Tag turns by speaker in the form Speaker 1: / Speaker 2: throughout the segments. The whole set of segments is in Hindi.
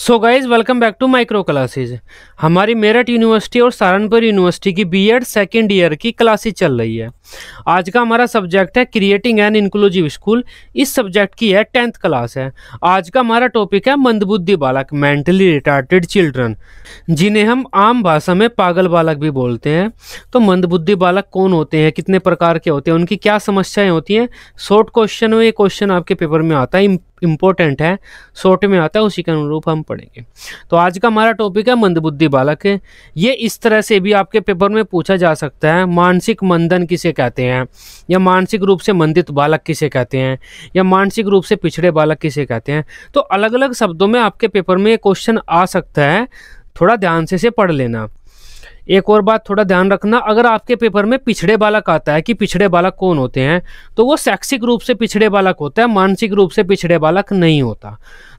Speaker 1: so guys welcome back to micro classes हमारी मेरठ यूनिवर्सिटी और सहारनपुर यूनिवर्सिटी की बीएड सेकेंड ईयर की क्लासेज चल रही है आज का हमारा सब्जेक्ट है क्रिएटिंग एन इंक्लूजिव स्कूल इस सब्जेक्ट की है टेंथ क्लास है आज का हमारा टॉपिक है मंदबुद्धि बालक मेंटली रिटार्टेड चिल्ड्रन जिन्हें हम आम भाषा में पागल बालक भी बोलते हैं तो मंदबुद्धि बालक कौन होते हैं कितने प्रकार के होते हैं उनकी क्या समस्याएँ होती हैं शॉर्ट क्वेश्चन में ये क्वेश्चन आपके पेपर में आता है इंपॉर्टेंट है शॉर्ट में आता है उसी के अनुरूप हम पढ़ेंगे तो आज का हमारा टॉपिक है मंदबुद्धि बालक ये इस तरह से भी आपके पेपर में पूछा जा सकता है मानसिक मंदन किसे कहते हैं या मानसिक रूप से मंदित बालक किसे कहते हैं या मानसिक रूप से पिछड़े बालक किसे कहते हैं तो अलग अलग शब्दों में आपके पेपर में ये क्वेश्चन आ सकता है थोड़ा ध्यान से से पढ़ लेना एक और बात थोड़ा ध्यान रखना अगर आपके पेपर में पिछड़े बालक आता है कि पिछड़े बालक कौन होते हैं तो वो शैक्षिक रूप से पिछड़े बालक होता है मानसिक रूप से पिछड़े बालक नहीं होता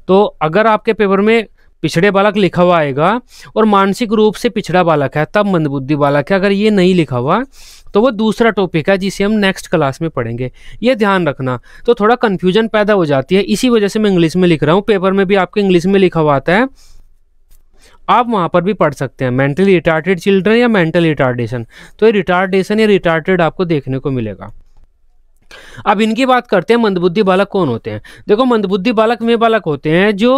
Speaker 1: तो अगर आपके पेपर में पिछड़े बालक लिखा हुआ आएगा और मानसिक रूप से पिछड़ा बालक है तब मंदबुद्धि बालक है अगर ये नहीं लिखा हुआ तो वो दूसरा टॉपिक है जिसे हम नेक्स्ट क्लास में पढ़ेंगे ये ध्यान रखना तो थोड़ा कन्फ्यूजन पैदा हो जाती है इसी वजह से मैं इंग्लिश में लिख रहा हूँ पेपर में भी आपके इंग्लिश में लिखा हुआ आता है आप वहाँ पर भी पढ़ सकते हैं मेंटली रिटार्टेड चिल्ड्रन या मेंटल रिटार्डेशन तो ये रिटार्डेशन या रिटार्टेड आपको देखने को मिलेगा अब इनकी बात करते हैं मंदबुद्धि बालक कौन होते हैं देखो मंदबुद्धि बालक वे बालक होते हैं जो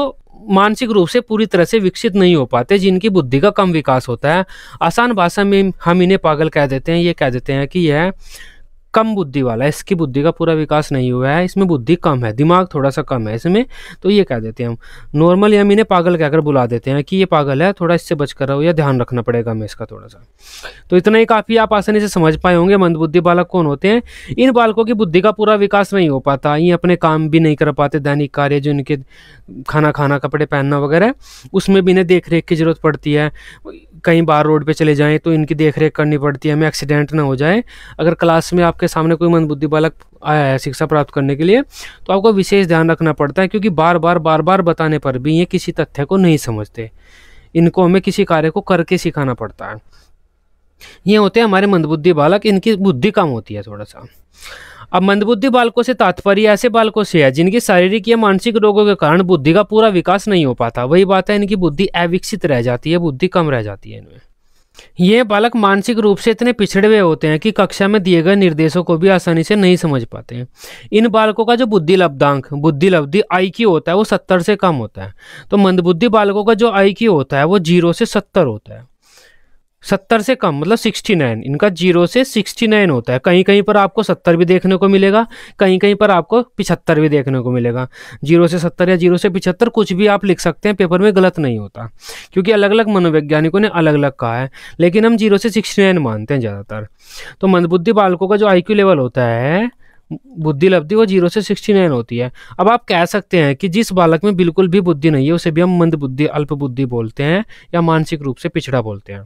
Speaker 1: मानसिक रूप से पूरी तरह से विकसित नहीं हो पाते जिनकी बुद्धि का कम विकास होता है आसान भाषा में हम इन्हें पागल कह देते हैं ये कह देते हैं कि यह कम बुद्धि वाला है इसकी बुद्धि का पूरा विकास नहीं हुआ है इसमें बुद्धि कम है दिमाग थोड़ा सा कम है इसमें तो ये कह देते हैं हम नॉर्मल हम इन्हें पागल कहकर बुला देते हैं कि ये पागल है थोड़ा इससे बच कर रहो या ध्यान रखना पड़ेगा हमें इसका थोड़ा सा तो इतना ही काफ़ी आप आसानी से समझ पाए होंगे मंदबुद्धि बालक कौन होते हैं इन बालकों की बुद्धि का पूरा विकास नहीं हो पाता ये अपने काम भी नहीं कर पाते दैनिक कार्य जो इनके खाना खाना कपड़े पहनना वगैरह उसमें भी इन्हें देख रेख की ज़रूरत पड़ती है कहीं बाहर रोड पे चले जाएं तो इनकी देख रेख करनी पड़ती है हमें एक्सीडेंट ना हो जाए अगर क्लास में आपके सामने कोई मंदबुद्धि बालक आया है शिक्षा प्राप्त करने के लिए तो आपको विशेष ध्यान रखना पड़ता है क्योंकि बार बार बार बार बताने पर भी ये किसी तथ्य को नहीं समझते इनको हमें किसी कार्य को करके सिखाना पड़ता है ये होते हैं हमारे मंदबुद्धि बालक इनकी बुद्धि कम होती है थोड़ा सा अब मंदबुद्धि बालकों से तात्पर्य ऐसे बालकों से है जिनकी शारीरिक या मानसिक रोगों के कारण बुद्धि का पूरा विकास नहीं हो पाता वही बात है इनकी बुद्धि अविकसित रह जाती है बुद्धि कम रह जाती है इनमें ये बालक मानसिक रूप से इतने पिछड़े हुए होते हैं कि कक्षा में दिए गए निर्देशों को भी आसानी से नहीं समझ पाते हैं इन बालकों का जो बुद्धि लब्धांक बुद्धि लब्धि आई होता है वो सत्तर से कम होता है तो मंदबुद्धि बालकों का जो आई की होता है वो जीरो से सत्तर होता है सत्तर से कम मतलब सिक्सटी नाइन इनका जीरो से सिक्सटी नाइन होता है कहीं कहीं पर आपको सत्तर भी देखने को मिलेगा कहीं कहीं पर आपको पिछहत्तर भी देखने को मिलेगा जीरो से सत्तर या जीरो से पिछहत्तर कुछ भी आप लिख सकते हैं पेपर में गलत नहीं होता क्योंकि अलग अलग मनोवैज्ञानिकों ने अलग अलग कहा है लेकिन हम जीरो से सिक्सटी नाइन मानते हैं ज़्यादातर तो मंदबुद्धि बालकों का जो आई लेवल होता है बुद्धि लब्धि वो जीरो से सिक्सटी नाइन होती है अब आप कह सकते हैं कि जिस बालक में बिल्कुल भी बुद्धि नहीं है उसे भी हम मंद बुद्धि अल्प बुद्धि बोलते हैं या मानसिक रूप से पिछड़ा बोलते हैं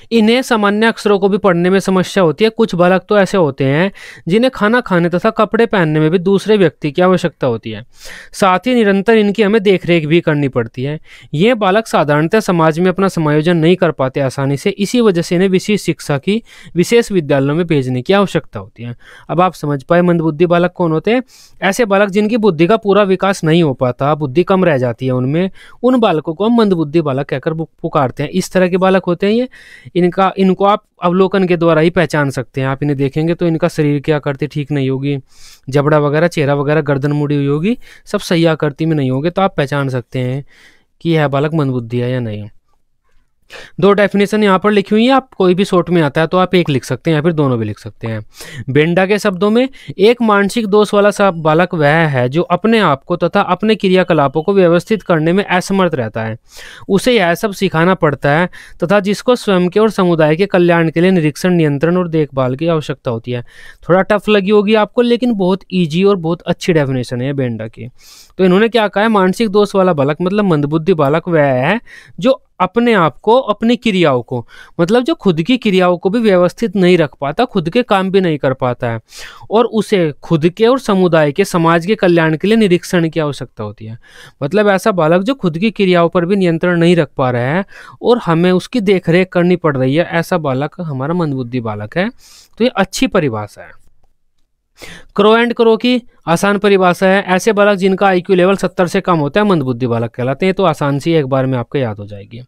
Speaker 1: इन्हें सामान्य अक्षरों को भी पढ़ने में समस्या होती है कुछ बालक तो ऐसे होते हैं जिन्हें खाना खाने तथा कपड़े पहनने में भी दूसरे व्यक्ति की आवश्यकता होती है साथ ही निरंतर इनकी हमें देखरेख भी करनी पड़ती है ये बालक साधारणतः समाज में अपना समायोजन नहीं कर पाते आसानी से इसी वजह से इन्हें विशेष शिक्षा की विशेष विद्यालयों में भेजने की आवश्यकता होती है अब आप समझ पाए मंदबुद्धि बालक कौन होते हैं ऐसे बालक जिनकी बुद्धि का पूरा विकास नहीं हो पाता बुद्धि कम रह जाती है उनमें उन बालकों को हम मंदबुद्धि बालक कहकर पुकारते हैं इस तरह के बालक होते हैं ये इनका इनको आप अवलोकन के द्वारा ही पहचान सकते हैं आप इन्हें देखेंगे तो इनका शरीर की आकृति ठीक नहीं होगी जबड़ा वगैरह चेहरा वगैरह गर्दन मुड़ी हुई होगी सब सही आकृति में नहीं होगी तो आप पहचान सकते हैं कि यह बालक मंदबुद्धि है या नहीं दो डेफिनेशन यहाँ पर लिखी हुई है आप कोई भी शॉर्ट में आता है तो आप एक लिख सकते हैं या फिर दोनों भी लिख सकते हैं बेंडा के शब्दों में एक मानसिक दोष वाला सा बालक वह है जो अपने आप को तथा अपने क्रियाकलापों को व्यवस्थित करने में असमर्थ रहता है उसे यह सब सिखाना पड़ता है तथा जिसको स्वयं के और समुदाय के कल्याण के लिए निरीक्षण नियंत्रण और देखभाल की आवश्यकता होती है थोड़ा टफ लगी होगी आपको लेकिन बहुत ईजी और बहुत अच्छी डेफिनेशन है बेंडा की तो इन्होंने क्या कहा है मानसिक दोष वाला बालक मतलब मंदबुद्धि बालक वह है जो अपने आप को अपनी क्रियाओं को मतलब जो खुद की क्रियाओं को भी व्यवस्थित नहीं रख पाता खुद के काम भी नहीं कर पाता है और उसे खुद के और समुदाय के समाज के कल्याण के लिए निरीक्षण की आवश्यकता होती है मतलब ऐसा बालक जो खुद की क्रियाओं पर भी नियंत्रण नहीं रख पा रहा है और हमें उसकी देखरेख करनी पड़ रही है ऐसा बालक हमारा मंदबुद्धि बालक है तो ये अच्छी परिभाषा है क्रो एंड क्रो की आसान परिभाषा है ऐसे बालक जिनका आईक्यू लेवल 70 से कम होता है मंदबुद्धि बालक कहलाते हैं तो आसान सी एक बार में आपको याद हो जाएगी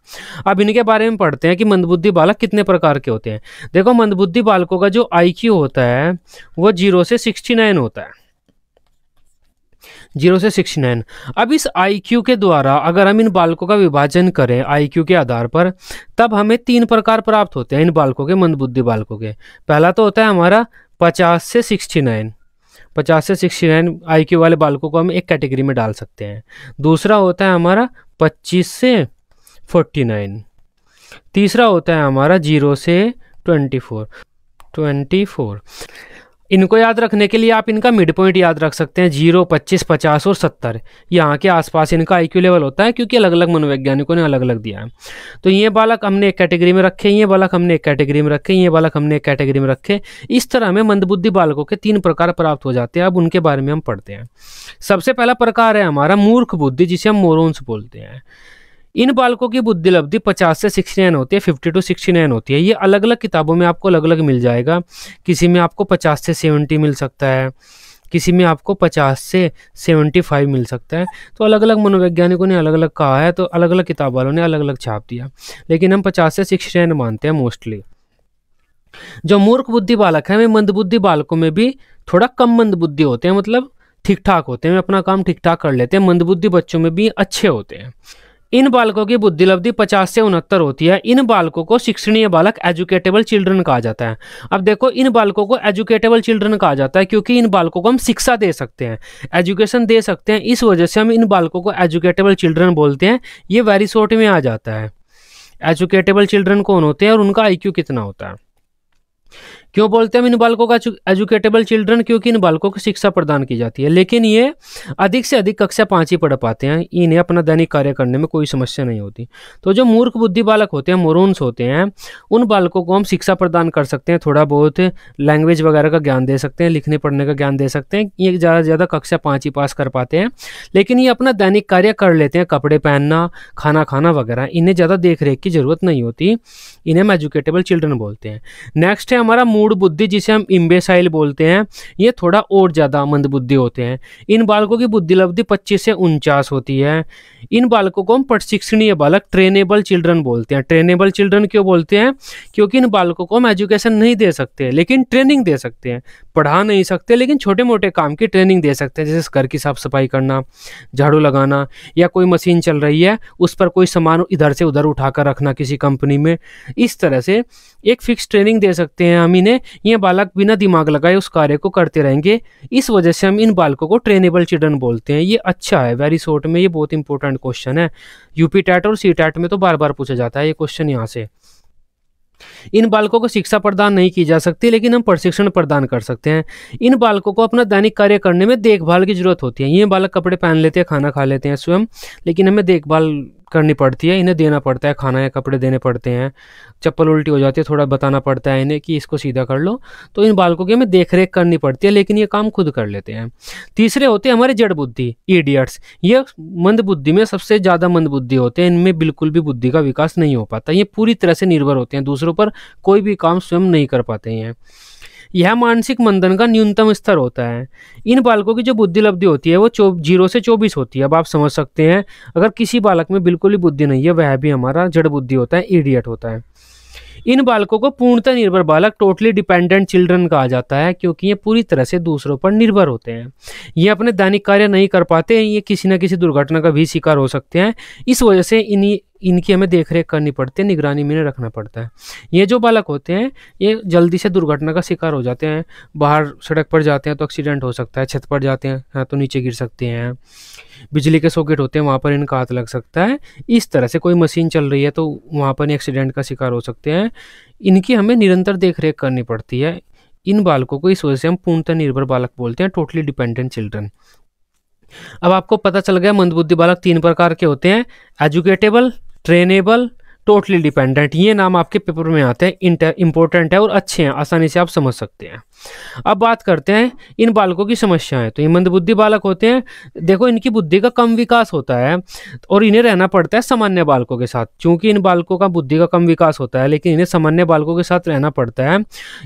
Speaker 1: अब इनके बारे में पढ़ते हैं कि मंदबुद्धि बालक कितने प्रकार के होते हैं देखो मंदबुद्धि बालकों का जो आईक्यू होता है वो जीरो से सिक्सटी होता है जीरो से सिक्सटी नाइन अब इस आईक्यू के द्वारा अगर हम इन बालकों का विभाजन करें आईक्यू के आधार पर तब हमें तीन प्रकार प्राप्त होते हैं इन बालकों के मंदबुद्धि बालकों के पहला तो होता है हमारा पचास से सिक्सटी नाइन पचास से सिक्सटी नाइन आई क्यू वाले बालकों को हम एक कैटेगरी में डाल सकते हैं दूसरा होता है हमारा पच्चीस से फोर्टी नाइन तीसरा होता है हमारा जीरो से ट्वेंटी फोर ट्वेंटी फोर इनको याद रखने के लिए आप इनका मिड पॉइंट याद रख सकते हैं जीरो पच्चीस पचास और सत्तर यहाँ के आसपास इनका आई लेवल होता है क्योंकि अलग अलग मनोवैज्ञानिकों ने अलग अलग दिया है तो ये बालक हमने एक कैटेगरी में रखे ये बालक हमने एक कैटेगरी में रखे ये बालक हमने एक कैटेगरी में रखे इस तरह हमें मंदबुद्धि बालकों के तीन प्रकार प्राप्त हो जाते हैं अब उनके बारे में हम पढ़ते हैं सबसे पहला प्रकार है हमारा मूर्ख बुद्धि जिसे हम मोरोंस बोलते हैं इन बालकों की बुद्धि लब्धि पचास से सिक्सटी नाइन होती है फिफ्टी टू सिक्सटी नाइन होती है ये अलग अलग किताबों में आपको अलग अलग मिल जाएगा किसी में आपको पचास से सेवेंटी मिल सकता है किसी में आपको 50 से 75 मिल सकता है तो अलग अलग मनोवैज्ञानिकों ने अलग अलग कहा है तो अलग अलग किताब वालों ने अलग अलग छाप दिया लेकिन हम पचास से नाइन मानते हैं मोस्टली जो मूर्ख बुद्धि बालक हैं वे मंदबुद्धि बालकों में भी थोड़ा कम मंदबुद्धि होते हैं मतलब ठीक ठाक होते हैं वे अपना काम ठीक ठाक कर लेते हैं मंदबुद्धि बच्चों में भी अच्छे होते हैं इन बालकों की बुद्धि लब्धि पचास से उनहत्तर होती है इन बालकों को शिक्षणीय बालक एजुकेटेबल चिल्ड्रन कहा जाता है अब देखो इन बालकों को एजुकेटेबल चिल्ड्रन कहा जाता है क्योंकि इन बालकों को हम शिक्षा दे सकते हैं एजुकेशन दे सकते हैं इस वजह से हम इन बालकों को एजुकेटेबल चिल्ड्रन बोलते हैं ये वेरी शॉर्ट में आ जाता है एजुकेटेबल चिल्ड्रन कौन होते हैं और उनका आई कितना होता है क्यों बोलते हैं इन बालकों का एजुकेटेबल चिल्ड्रन क्योंकि इन बालकों को शिक्षा प्रदान की जाती है लेकिन ये अधिक से अधिक कक्षा पाँच ही पढ़ पाते हैं इन्हें अपना दैनिक कार्य करने में कोई समस्या नहीं होती तो जो मूर्ख बुद्धि बालक होते हैं मोरून्स होते हैं उन बालकों को हम शिक्षा प्रदान कर सकते हैं थोड़ा बहुत लैंग्वेज वगैरह का ज्ञान दे सकते हैं लिखने पढ़ने का ज्ञान दे सकते हैं ये ज़्यादा से ज़्यादा कक्षा पाँच ही पास कर पाते हैं लेकिन ये अपना दैनिक कार्य कर लेते हैं कपड़े पहनना खाना खाना वगैरह इन्हें ज़्यादा देख की ज़रूरत नहीं होती इन्हें हम एजुकेटेबल चिल्ड्रन बोलते हैं नेक्स्ट है हमारा मूड बुद्धि जिसे हम इम्बेसाइल बोलते हैं ये थोड़ा और ज़्यादा मंदबुद्धि होते हैं इन बालकों की बुद्धिलब्धि पच्चीस से उनचास होती है इन बालकों को हम प्रशिक्षणीय बालक ट्रेनेबल चिल्ड्रन बोलते हैं ट्रेनेबल चिल्ड्रन क्यों बोलते हैं क्योंकि इन बालकों को हम एजुकेशन नहीं दे सकते लेकिन ट्रेनिंग दे सकते हैं पढ़ा नहीं सकते लेकिन छोटे मोटे काम की ट्रेनिंग दे सकते हैं जैसे घर की साफ़ सफाई करना झाड़ू लगाना या कोई मशीन चल रही है उस पर कोई सामान इधर से उधर उठाकर रखना किसी कंपनी में इस तरह से एक फिक्स ट्रेनिंग दे सकते हैं हम इन्हें हैं ये बालक बिना दिमाग लगाए उस कार्य को करते रहेंगे इस वजह से हम इन बालकों को ट्रेनेबल चिल्ड्रन बोलते हैं ये अच्छा है वेरी शॉर्ट में ये बहुत इंपॉर्टेंट क्वेश्चन है यूपी टैट और सी टैट में तो बार बार पूछा जाता है ये क्वेश्चन यहाँ से इन बालकों को शिक्षा प्रदान नहीं की जा सकती लेकिन हम प्रशिक्षण प्रदान कर सकते हैं इन बालकों को अपना दैनिक कार्य करने में देखभाल की जरूरत होती है ये बालक कपड़े पहन लेते हैं खाना खा लेते हैं स्वयं लेकिन हमें देखभाल करनी पड़ती है इन्हें देना पड़ता है खाना या कपड़े देने पड़ते हैं चप्पल उल्टी हो जाती है थोड़ा बताना पड़ता है इन्हें कि इसको सीधा कर लो तो इन बालकों की हमें देख रेख करनी पड़ती है लेकिन ये काम खुद कर लेते हैं तीसरे होते हैं हमारे जड़ बुद्धि ईडियट्स ये मंद बुद्धि में सबसे ज़्यादा मंद बुद्धि होते हैं इनमें बिल्कुल भी बुद्धि का विकास नहीं हो पाता ये पूरी तरह से निर्भर होते हैं दूसरों पर कोई भी काम स्वयं नहीं कर पाते हैं यह मानसिक मंदन का न्यूनतम स्तर होता है इन बालकों की जो बुद्धि लब्धि होती है वो चौ जीरो से चौबीस होती है अब आप समझ सकते हैं अगर किसी बालक में बिल्कुल ही बुद्धि नहीं है वह भी हमारा जड़ बुद्धि होता है इडियट होता है इन बालकों को पूर्णतः निर्भर बालक टोटली डिपेंडेंट चिल्ड्रन कहा जाता है क्योंकि ये पूरी तरह से दूसरों पर निर्भर होते हैं ये अपने दैनिक कार्य नहीं कर पाते हैं ये किसी न किसी दुर्घटना का भी शिकार हो सकते हैं इस वजह से इन इनकी हमें देख रेख करनी पड़ती है निगरानी में रखना पड़ता है ये जो बालक होते हैं ये जल्दी से दुर्घटना का शिकार हो जाते हैं बाहर सड़क पर जाते हैं तो एक्सीडेंट हो सकता है छत पर जाते हैं हाँ तो नीचे गिर सकते हैं बिजली के सॉकेट होते हैं वहाँ पर इनका हाथ लग सकता है इस तरह से कोई मशीन चल रही है तो वहाँ पर एक्सीडेंट का शिकार हो सकते हैं इनकी हमें निरंतर देख रेख करनी पड़ती है इन बालकों को इस वजह से हम पूर्णतः निर्भर बालक बोलते हैं टोटली डिपेंडेंट चिल्ड्रन अब आपको पता चल गया मंदबुद्धि बालक तीन प्रकार के होते हैं एजुकेटेबल ट्रेनेबल टोटली डिपेंडेंट ये नाम आपके पेपर में आते हैं इंटर इंपॉर्टेंट है और अच्छे हैं आसानी से आप समझ सकते हैं अब बात करते हैं इन बालकों की समस्याएं तो ये मंदबुद्धि बालक होते हैं देखो इनकी बुद्धि का कम विकास होता है और इन्हें रहना पड़ता है सामान्य बालकों के साथ क्योंकि इन बालकों का बुद्धि का कम विकास होता है लेकिन इन्हें सामान्य बालकों के साथ रहना पड़ता है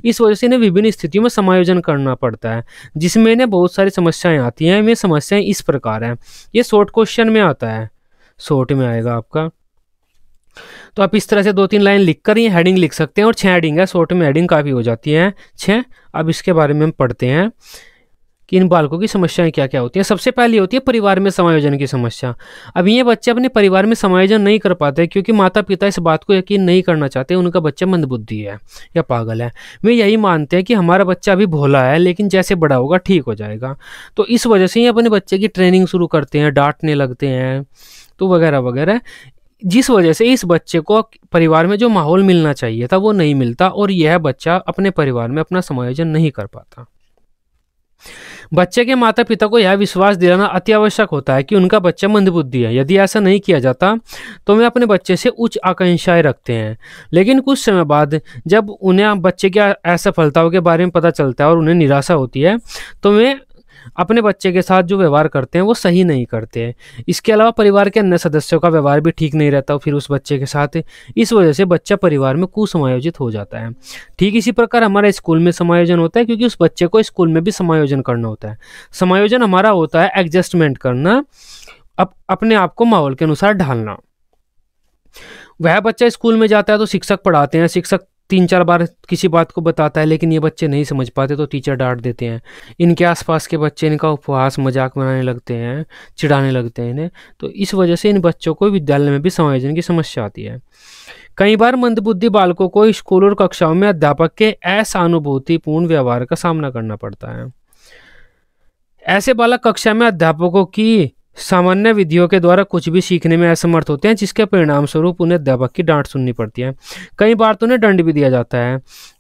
Speaker 1: इस वजह से इन्हें विभिन्न स्थितियों में समायोजन करना पड़ता है जिसमें इन्हें बहुत सारी समस्याएँ आती हैं ये समस्याएँ इस प्रकार हैं ये शॉर्ट क्वेश्चन में आता है शॉर्ट में आएगा आपका तो आप इस तरह से दो तीन लाइन लिख कर ये हेडिंग लिख सकते हैं और छः हेडिंग है शॉर्ट में हेडिंग काफ़ी हो जाती है छः अब इसके बारे में हम पढ़ते हैं कि इन बालकों की समस्याएं क्या क्या होती हैं सबसे पहली होती है परिवार में समायोजन की समस्या अब ये बच्चे अपने परिवार में समायोजन नहीं कर पाते क्योंकि माता पिता इस बात को यकीन नहीं करना चाहते उनका बच्चा मंदबुद्धि है या पागल है वे यही मानते हैं कि हमारा बच्चा अभी भोला है लेकिन जैसे बड़ा होगा ठीक हो जाएगा तो इस वजह से ही अपने बच्चे की ट्रेनिंग शुरू करते हैं डांटने लगते हैं तो वगैरह वगैरह जिस वजह से इस बच्चे को परिवार में जो माहौल मिलना चाहिए था वो नहीं मिलता और यह बच्चा अपने परिवार में अपना समायोजन नहीं कर पाता बच्चे के माता पिता को यह विश्वास दिलाना अति आवश्यक होता है कि उनका बच्चा मंदबुद्धि है यदि ऐसा नहीं किया जाता तो वे अपने बच्चे से उच्च आकांक्षाएं रखते हैं लेकिन कुछ समय बाद जब उन्हें बच्चे की असफलताओं के बारे में पता चलता है और उन्हें निराशा होती है तो वे अपने बच्चे के साथ जो व्यवहार करते हैं वो सही नहीं करते हैं इसके अलावा परिवार के अन्य सदस्यों का व्यवहार भी ठीक नहीं रहता फिर उस बच्चे के साथ इस वजह से बच्चा परिवार में कुसमायोजित हो जाता है ठीक इसी प्रकार हमारा स्कूल में समायोजन होता है क्योंकि उस बच्चे को स्कूल में भी समायोजन करना होता है समायोजन हमारा होता है एडजस्टमेंट करना अप, अपने आप को माहौल के अनुसार ढालना वह बच्चा स्कूल में जाता है तो शिक्षक पढ़ाते हैं शिक्षक तीन चार बार किसी बात को बताता है लेकिन ये बच्चे नहीं समझ पाते तो टीचर डांट देते हैं इनके आसपास के बच्चे इनका उपहास मजाक बनाने लगते हैं चिढ़ाने लगते हैं इन्हें तो इस वजह से इन बच्चों को विद्यालय में भी समायोजन की समस्या आती है कई बार मंदबुद्धि बालकों को स्कूल और कक्षाओं में अध्यापक के असानुभूतिपूर्ण व्यवहार का सामना करना पड़ता है ऐसे बालक कक्षा में अध्यापकों की सामान्य विधियों के द्वारा कुछ भी सीखने में असमर्थ होते हैं जिसके परिणाम स्वरूप उन्हें अध्यापक की डांट सुननी पड़ती है कई बार तो उन्हें दंड भी दिया जाता है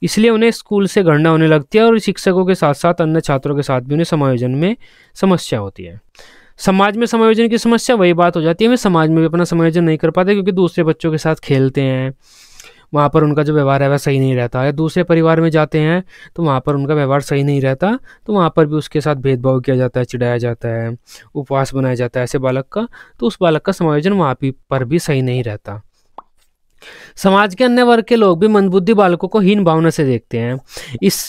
Speaker 1: इसलिए उन्हें स्कूल से घृणा होने लगती है और शिक्षकों के साथ साथ अन्य छात्रों के साथ भी उन्हें समायोजन में समस्या होती है समाज में समायोजन की समस्या वही बात हो जाती है वे समाज में भी अपना समायोजन नहीं कर पाते क्योंकि दूसरे बच्चों के साथ खेलते हैं वहाँ पर उनका जो व्यवहार है वह सही नहीं रहता या दूसरे परिवार में जाते हैं तो वहाँ पर उनका व्यवहार सही नहीं रहता तो वहाँ पर भी उसके साथ भेदभाव किया जाता है चिढ़ाया जाता है उपवास बनाया जाता है ऐसे बालक का तो उस बालक का समायोजन वहाँ पर भी सही नहीं रहता समाज के अन्य वर्ग के लोग भी मंदबुद्धि बालकों को हीन भावना से देखते हैं इस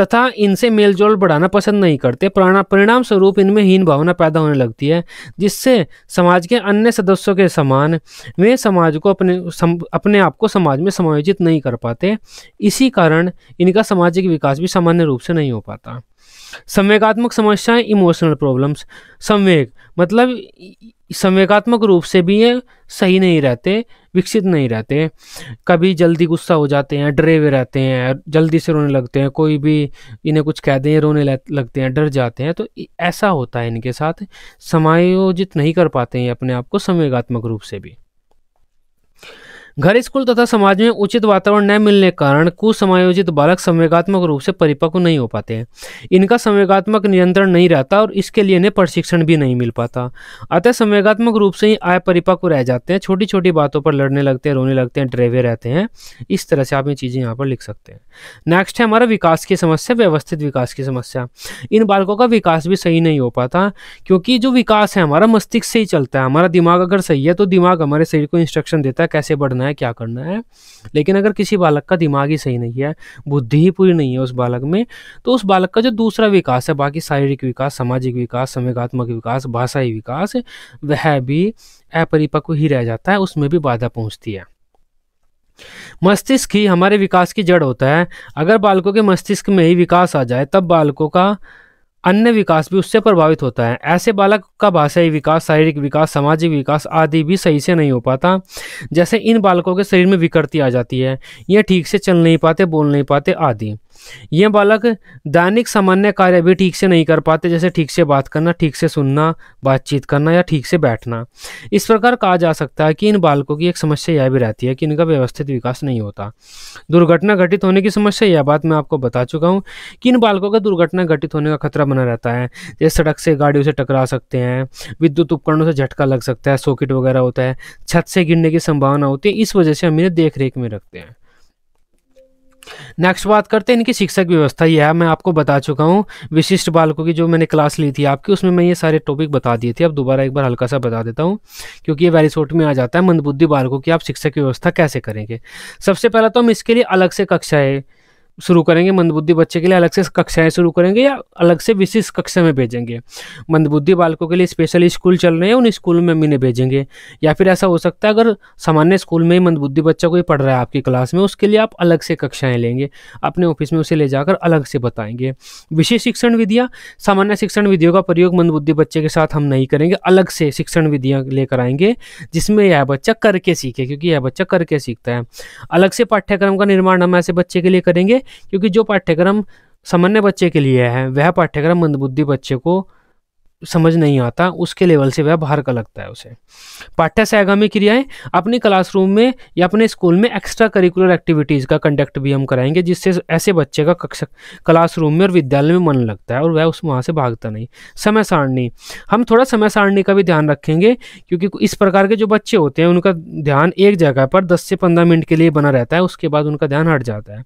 Speaker 1: तथा इनसे मेलजोल बढ़ाना पसंद नहीं करते परिणाम स्वरूप इनमें हीन भावना पैदा होने लगती है जिससे समाज के अन्य सदस्यों के समान वे समाज को अपने सम, अपने आप को समाज में समायोजित नहीं कर पाते इसी कारण इनका सामाजिक विकास भी सामान्य रूप से नहीं हो पाता संवेगात्मक समस्याएं इमोशनल प्रॉब्लम्स संवेग मतलब संवेगात्मक रूप से भी ये सही नहीं रहते विकसित नहीं रहते कभी जल्दी गुस्सा हो जाते हैं डरे हुए रहते हैं जल्दी से रोने लगते हैं कोई भी इन्हें कुछ कह दें रोने लगते हैं डर जाते हैं तो ऐसा होता है इनके साथ समायोजित नहीं कर पाते हैं अपने आप को संवेगात्मक रूप से भी घर स्कूल तथा समाज में उचित वातावरण न मिलने के कारण कुसमायोजित बालक संवेगात्मक रूप से परिपक्व नहीं हो पाते हैं इनका संवेगात्मक नियंत्रण नहीं रहता और इसके लिए इन्हें प्रशिक्षण भी नहीं मिल पाता अतः संवेगात्मक रूप से ही आय परिपक्व रह जाते हैं छोटी छोटी बातों पर लड़ने लगते हैं रोने लगते हैं ड्रेवे रहते हैं इस तरह से आप ये चीज़ें यहाँ पर लिख सकते हैं नेक्स्ट है हमारा विकास की समस्या व्यवस्थित विकास की समस्या इन बालकों का विकास भी सही नहीं हो पाता क्योंकि जो विकास है हमारा मस्तिष्क से ही चलता है हमारा दिमाग अगर सही है तो दिमाग हमारे शरीर को इंस्ट्रक्शन देता है कैसे बढ़ना है है क्या करना है लेकिन अगर किसी बालक का दिमाग ही सही नहीं है बुद्धि ही पूरी नहीं है उस बालक में तो उस बालक का जो दूसरा विकास है बाकी शारीरिक विकास सामाजिक विकास संवेगात्मक विकास भाषाई विकास वह भी अपरिपक्व ही रह जाता है उसमें भी बाधा पहुँचती है मस्तिष्क ही हमारे विकास की जड़ होता है अगर बालकों के मस्तिष्क में ही विकास आ जाए तब बालकों का अन्य विकास भी उससे प्रभावित होता है ऐसे बालक का भाषाई विकास शारीरिक विकास सामाजिक विकास आदि भी सही से नहीं हो पाता जैसे इन बालकों के शरीर में विकृति आ जाती है यह ठीक से चल नहीं पाते बोल नहीं पाते आदि ये बालक दैनिक सामान्य कार्य भी ठीक से नहीं कर पाते जैसे ठीक से बात करना ठीक से सुनना बातचीत करना या ठीक से बैठना इस प्रकार कहा जा सकता है कि इन बालकों की एक समस्या यह भी रहती है कि इनका व्यवस्थित विकास नहीं होता दुर्घटना घटित होने की समस्या यह बात मैं आपको बता चुका हूँ कि इन बालकों का दुर्घटना घटित होने का खतरा बना रहता है जैसे सड़क से गाड़ियों से टकरा सकते हैं विद्युत उपकरणों से झटका लग सकता है सॉकेट वगैरह होता है छत से गिरने की संभावना होती है इस वजह से हम इन्हें देख रेख में रखते हैं नेक्स्ट बात करते हैं इनकी शिक्षक व्यवस्था यह है मैं आपको बता चुका हूँ विशिष्ट बालकों की जो मैंने क्लास ली थी आपकी उसमें मैं ये सारे टॉपिक बता दिए थे अब दोबारा एक बार हल्का सा बता देता हूँ क्योंकि ये वेरी शॉर्ट में आ जाता है मंदबुद्धि बालकों की आप शिक्षक व्यवस्था कैसे करेंगे सबसे पहला तो हम इसके लिए अलग से कक्षाएँ शुरू करेंगे मंदबुद्धि बच्चे के लिए अलग से कक्षाएं शुरू करेंगे या अलग से विशेष कक्षा में भेजेंगे मंदबुद्धि बालकों के लिए स्पेशल स्कूल चल रहे हैं उन स्कूल में मम्मी भेजेंगे या फिर ऐसा हो सकता है अगर सामान्य स्कूल में ही मंदबुद्धि बच्चा कोई पढ़ रहा है आपकी क्लास में उसके लिए आप अलग से कक्षाएँ लेंगे अपने ऑफिस में उसे ले जाकर अलग से बताएंगे विशेष शिक्षण विधियाँ सामान्य शिक्षण विधियों का प्रयोग मंदबुद्धि बच्चे के साथ हम नहीं करेंगे अलग से शिक्षण विधियाँ लेकर आएंगे जिसमें यह बच्चा करके सीखे क्योंकि यह बच्चा करके सीखता है अलग से पाठ्यक्रम का निर्माण हम ऐसे बच्चे के लिए करेंगे क्योंकि जो पाठ्यक्रम सामान्य बच्चे के लिए है वह पाठ्यक्रम मंदबुद्धि बच्चे को समझ नहीं आता उसके लेवल से वह बाहर का लगता है उसे पाठ्य से आगामी क्रियाएं अपने क्लासरूम में या अपने स्कूल में एक्स्ट्रा करिकुलर एक्टिविटीज़ का कंडक्ट भी हम कराएंगे जिससे ऐसे बच्चे का कक्षा क्लासरूम में और विद्यालय में मन लगता है और वह उस वहाँ से भागता नहीं समय सारणी हम थोड़ा समय सारणी का भी ध्यान रखेंगे क्योंकि इस प्रकार के जो बच्चे होते हैं उनका ध्यान एक जगह पर दस से पंद्रह मिनट के लिए बना रहता है उसके बाद उनका ध्यान हट जाता है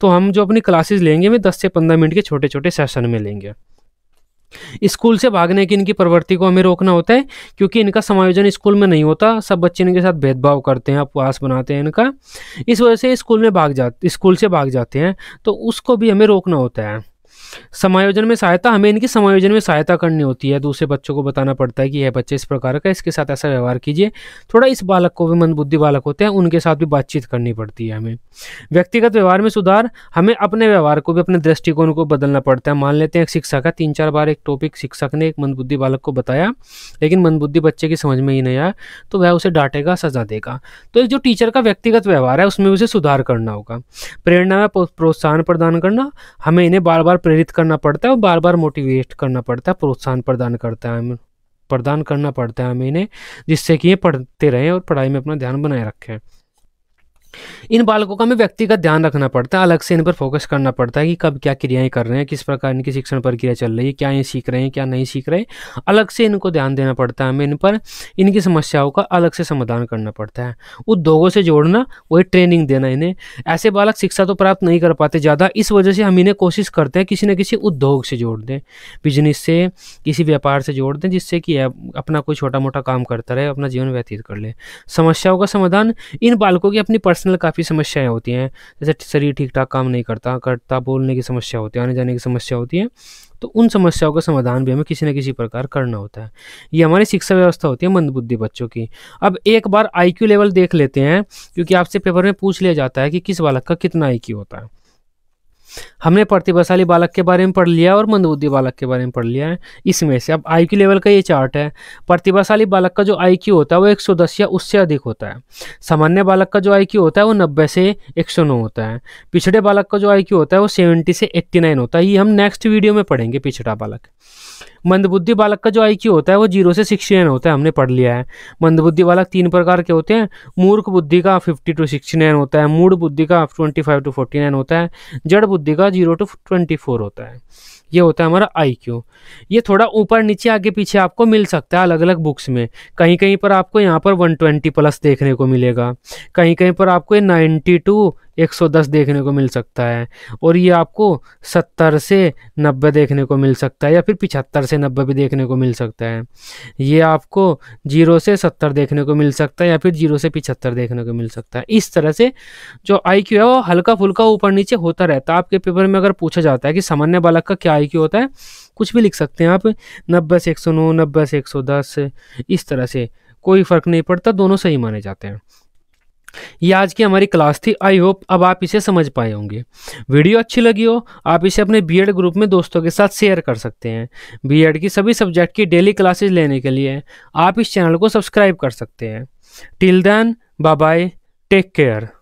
Speaker 1: तो हम जो अपनी क्लासेज लेंगे वे दस से पंद्रह मिनट के छोटे छोटे सेशन में लेंगे स्कूल से भागने की इनकी प्रवृत्ति को हमें रोकना होता है क्योंकि इनका समायोजन स्कूल में नहीं होता सब बच्चे इनके साथ भेदभाव करते हैं अपवास बनाते हैं इनका इस वजह से स्कूल में भाग जाते स्कूल से भाग जाते हैं तो उसको भी हमें रोकना होता है समायोजन में सहायता हमें इनकी समायोजन में सहायता करनी होती है दूसरे बच्चों को बताना पड़ता है कि यह बच्चे इस प्रकार का इसके साथ ऐसा व्यवहार कीजिए थोड़ा इस बालक को भी मंदबुद्धि बालक होते हैं उनके साथ भी बातचीत करनी पड़ती है हमें व्यक्तिगत व्यवहार में सुधार हमें अपने व्यवहार को भी अपने दृष्टिकोण को बदलना पड़ता है मान लेते हैं एक शिक्षक है तीन चार बार एक टॉपिक शिक्षक ने एक मंदबुद्धि बालक को बताया लेकिन मंदबुद्धि बच्चे की समझ में ही नहीं आया तो वह उसे डांटेगा सजा देगा तो एक जो टीचर का व्यक्तिगत व्यवहार है उसमें उसे सुधार करना होगा प्रेरणा में प्रोत्साहन प्रदान करना हमें इन्हें बार बार प्रेरित प्रेरित करना पड़ता है और बार बार मोटिवेट करना पड़ता है प्रोत्साहन प्रदान करता है हमें प्रदान करना पड़ता है हमें इन्हें जिससे कि ये पढ़ते रहें और पढ़ाई में अपना ध्यान बनाए रखें इन बालकों का हमें व्यक्तिगत ध्यान रखना पड़ता है अलग से इन पर फोकस करना पड़ता है कि कब क्या क्रियाएं कर रहे हैं किस प्रकार इनकी शिक्षण प्रक्रिया चल रही है क्या ये सीख रहे हैं क्या नहीं सीख रहे अलग से इनको ध्यान देना पड़ता है हमें इन पर इनकी समस्याओं का अलग से समाधान करना पड़ता है उद्योगों से जोड़ना वही ट्रेनिंग देना इन्हें ऐसे बालक शिक्षा तो प्राप्त नहीं कर पाते ज़्यादा इस वजह से हम इन्हें कोशिश करते हैं किसी न किसी उद्योग से जोड़ दें बिजनेस से किसी व्यापार से जोड़ दें जिससे कि अपना कोई छोटा मोटा काम करता रहे अपना जीवन व्यतीत कर ले समस्याओं का समाधान इन बालकों की अपनी पर्सनल पर्सनल काफ़ी समस्याएं होती हैं जैसे शरीर ठीक ठाक काम नहीं करता करता बोलने की समस्या होती है आने जाने की समस्या होती है तो उन समस्याओं का समाधान भी हमें किसी न किसी प्रकार करना होता है ये हमारी शिक्षा व्यवस्था होती है मंदबुद्धि बच्चों की अब एक बार आई लेवल देख लेते हैं क्योंकि आपसे पेपर में पूछ लिया जाता है कि किस बालक का कितना आई होता है हमने प्रतिभाशाली बालक के बारे में पढ़ लिया और मंदबुद्धि बालक के बारे में पढ़ लिया है इसमें से अब आई लेवल का ये चार्ट है प्रतिभाशाली बालक का जो आई होता है वो एक या उससे अधिक होता है सामान्य बालक का जो आई होता है वो नब्बे से एक होता है पिछड़े बालक का जो आई होता है वो सेवेंटी से एट्टी होता है ये हम नेक्स्ट वीडियो में पढ़ेंगे पिछड़ा बालक मंदबुद्धि बालक का जो आई होता है वो जीरो से सिक्सटी नाइन होता है हमने पढ़ लिया है मंदबुद्धि बालक तीन प्रकार के होते हैं मूर्ख बुद्धि का फिफ्टी टू सिक्सटी नाइन होता है मूड बुद्धि का twenty five to forty nine होता है जड़ बुद्धि का जीरो टू ट्वेंटी फोर होता है ये होता है हमारा आई क्यू ये थोड़ा ऊपर नीचे आगे पीछे आपको मिल सकता है अलग अलग बुक्स में कहीं कहीं पर आपको यहाँ पर 120 प्लस देखने को मिलेगा कहीं कहीं पर आपको ये 92 110 देखने को मिल सकता है और ये आपको 70 से 90 देखने को मिल सकता है या फिर पिछहत्तर से 90 भी देखने को मिल सकता है ये आपको 0 से 70 देखने को मिल सकता है या फिर 0 से पिछहत्तर देखने को मिल सकता है इस तरह से जो आई है वो हल्का फुल्का ऊपर नीचे होता रहता है आपके पेपर में अगर पूछा जाता है कि सामान्य बालक का क्या आई होता है कुछ भी लिख सकते हैं आप नब्बे से एक सौ नौ नब्बे से एक सौ दस इस तरह से कोई फ़र्क नहीं पड़ता दोनों सही माने जाते हैं ये आज की हमारी क्लास थी आई होप अब आप इसे समझ पाए होंगे वीडियो अच्छी लगी हो आप इसे अपने बीएड ग्रुप में दोस्तों के साथ शेयर कर सकते हैं बीएड की सभी सब्जेक्ट की डेली क्लासेज लेने के लिए आप इस चैनल को सब्सक्राइब कर सकते हैं till then bye take care